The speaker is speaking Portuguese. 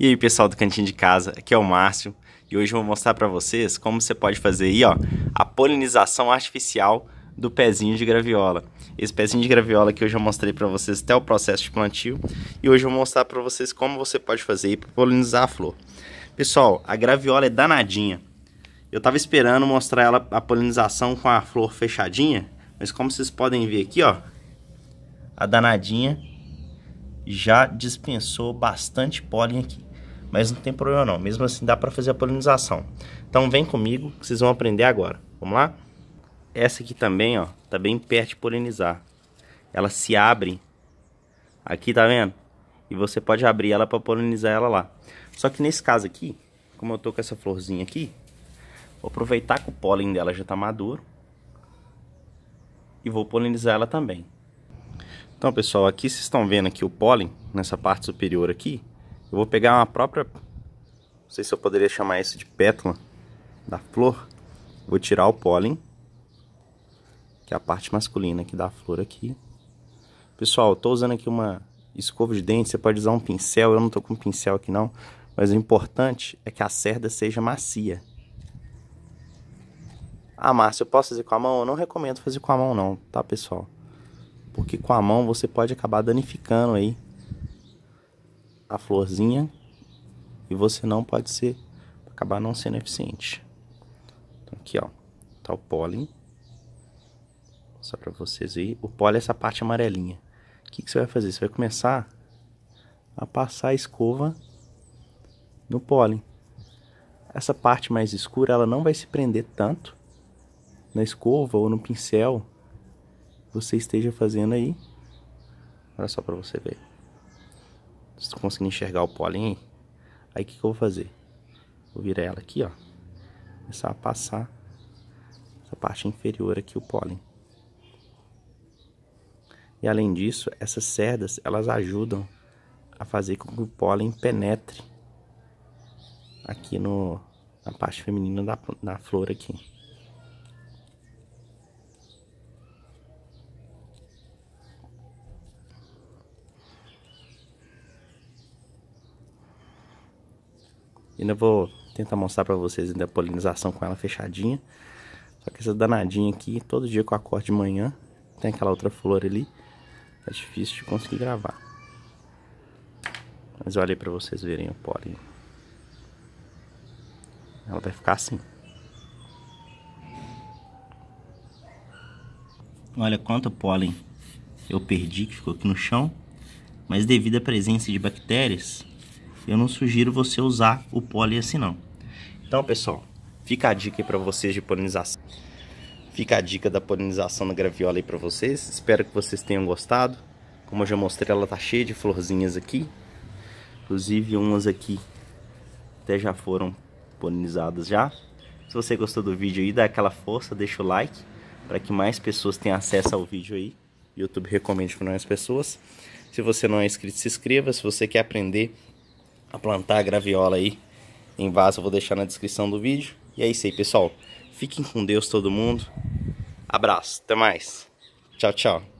E aí, pessoal do Cantinho de Casa, aqui é o Márcio e hoje eu vou mostrar para vocês como você pode fazer aí, ó, a polinização artificial do pezinho de graviola. Esse pezinho de graviola que eu já mostrei para vocês até o processo de plantio e hoje eu vou mostrar para vocês como você pode fazer para polinizar a flor. Pessoal, a graviola é danadinha. Eu tava esperando mostrar ela a polinização com a flor fechadinha, mas como vocês podem ver aqui, ó, a danadinha já dispensou bastante pólen aqui mas não tem problema não. Mesmo assim dá para fazer a polinização. Então vem comigo que vocês vão aprender agora. Vamos lá? Essa aqui também, ó, tá bem perto de polinizar. Ela se abre aqui, tá vendo? E você pode abrir ela para polinizar ela lá. Só que nesse caso aqui, como eu tô com essa florzinha aqui, vou aproveitar que o pólen dela já tá maduro e vou polinizar ela também. Então, pessoal, aqui vocês estão vendo aqui o pólen nessa parte superior aqui, eu vou pegar uma própria, não sei se eu poderia chamar isso de pétala da flor. Vou tirar o pólen, que é a parte masculina aqui da flor aqui. Pessoal, eu tô usando aqui uma escova de dente, você pode usar um pincel, eu não tô com um pincel aqui não. Mas o importante é que a cerda seja macia. Ah, Márcio, eu posso fazer com a mão? Eu não recomendo fazer com a mão não, tá pessoal? Porque com a mão você pode acabar danificando aí a florzinha e você não pode ser, acabar não sendo eficiente. Então, aqui, ó, tá o pólen. Só para vocês verem. O pólen é essa parte amarelinha. O que, que você vai fazer? Você vai começar a passar a escova no pólen. Essa parte mais escura, ela não vai se prender tanto na escova ou no pincel você esteja fazendo aí. Olha só para você ver se estão conseguindo enxergar o pólen aí? Aí o que, que eu vou fazer? Vou virar ela aqui, ó. Começar a passar essa parte inferior aqui, o pólen. E além disso, essas cerdas, elas ajudam a fazer com que o pólen penetre aqui no, na parte feminina da, da flor aqui. Ainda vou tentar mostrar pra vocês ainda a polinização com ela fechadinha. Só que essa danadinha aqui, todo dia que eu acordo de manhã, tem aquela outra flor ali. É difícil de conseguir gravar. Mas olha aí pra vocês verem o pólen. Ela vai ficar assim. Olha quanto pólen eu perdi que ficou aqui no chão. Mas devido à presença de bactérias, eu não sugiro você usar o pólen assim não. Então, pessoal, fica a dica aí para vocês de polinização. Fica a dica da polinização da graviola aí para vocês. Espero que vocês tenham gostado. Como eu já mostrei, ela tá cheia de florzinhas aqui. Inclusive, umas aqui até já foram polinizadas já. Se você gostou do vídeo aí, dá aquela força, deixa o like para que mais pessoas tenham acesso ao vídeo aí. YouTube recomende para mais pessoas. Se você não é inscrito, se inscreva. Se você quer aprender a plantar a graviola aí em vaso, eu vou deixar na descrição do vídeo. E é isso aí, pessoal. Fiquem com Deus todo mundo. Abraço, até mais. Tchau, tchau.